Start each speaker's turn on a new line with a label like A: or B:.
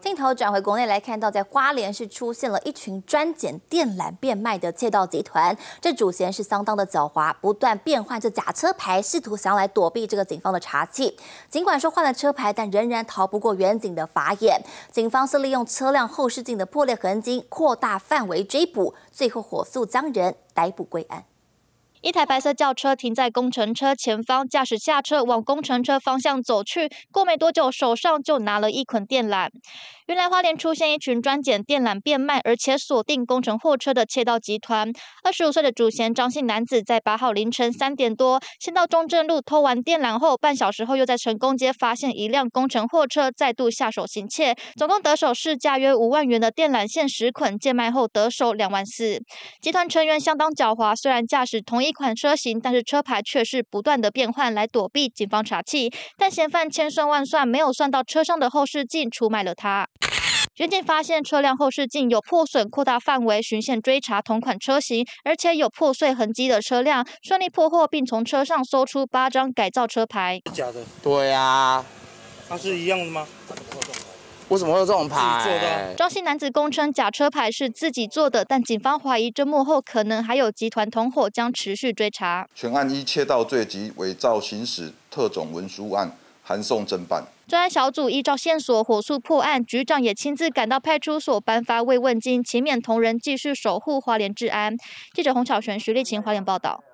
A: 镜头转回国内来看到，在花莲是出现了一群专捡电缆变卖的窃盗集团，这主嫌是相当的狡猾，不断变换这假车牌，试图想来躲避这个警方的查缉。尽管说换了车牌，但仍然逃不过远警的法眼。警方是利用车辆后视镜的破裂痕迹，扩大范围追捕，最后火速将人逮捕归案。
B: 一台白色轿车停在工程车前方，驾驶下车往工程车方向走去。过没多久，手上就拿了一捆电缆。原来花莲出现一群专捡电缆变卖，而且锁定工程货车的窃盗集团。二十五岁的主嫌张姓男子，在八号凌晨三点多，先到中正路偷完电缆后，半小时后又在成功街发现一辆工程货车，再度下手行窃。总共得手市价约五万元的电缆线十捆，贱卖后得手两万四。集团成员相当狡猾，虽然驾驶同一。款车型，但是车牌却是不断的变换来躲避警方查缉。但嫌犯千算万算，没有算到车上的后视镜出卖了他。巡警发现车辆后视镜有破损，扩大范围巡线追查同款车型，而且有破碎痕迹的车辆，顺利破获，并从车上搜出八张改造车牌。假的？对啊，它是一样的吗？我怎么会有这种牌？中性男子供称假车牌是自己做的，但警方怀疑这幕后可能还有集团同伙，将持续追查。
A: 全案依窃盗罪及伪造行驶特种文书案函送侦办。
B: 专案小组依照线索火速破案，局长也亲自赶到派出所颁发慰问金，勤勉同仁继续守护花莲治安。记者洪巧璇、徐丽琴，花莲报道。